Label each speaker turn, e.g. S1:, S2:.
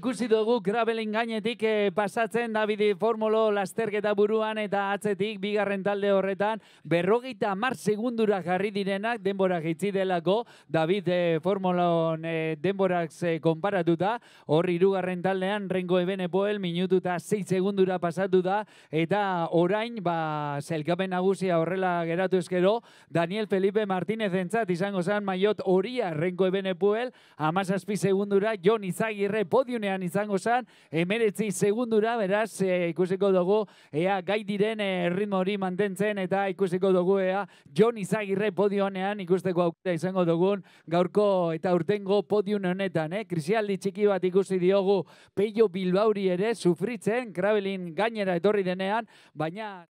S1: Ikusi dugu grabelin gainetik eh, pasatzen Davidi, Formolo lasterketa buruan eta atzetik bigarren talde horretan berrogeita mar segundura jarri direnak denborak gitzi delako David fórmula eh, Formolon eh, denborak konparatuta hor irugarren taldean rengo ebene poel minututa 6 segundura pasatu da eta orain ba zelkapen nagusia horrela geratu eskero Daniel Felipe Martinez entzat izango zen maiot horia rengo ebene poel amazazpi segundura Jon Izagirre podiune zuzenean izango zan, emeretzi segundura, beraz, e, ikusiko dugu, ea gai diren e, ritmo hori mantentzen, eta ikusiko dugu, ea, Jon Izagirre podionean ikusteko aukera izango dugun, gaurko eta urtengo podium honetan, eh? Krisialdi txiki bat ikusi diogu, peio bilbauri ere, sufritzen, krabelin gainera etorri denean, baina...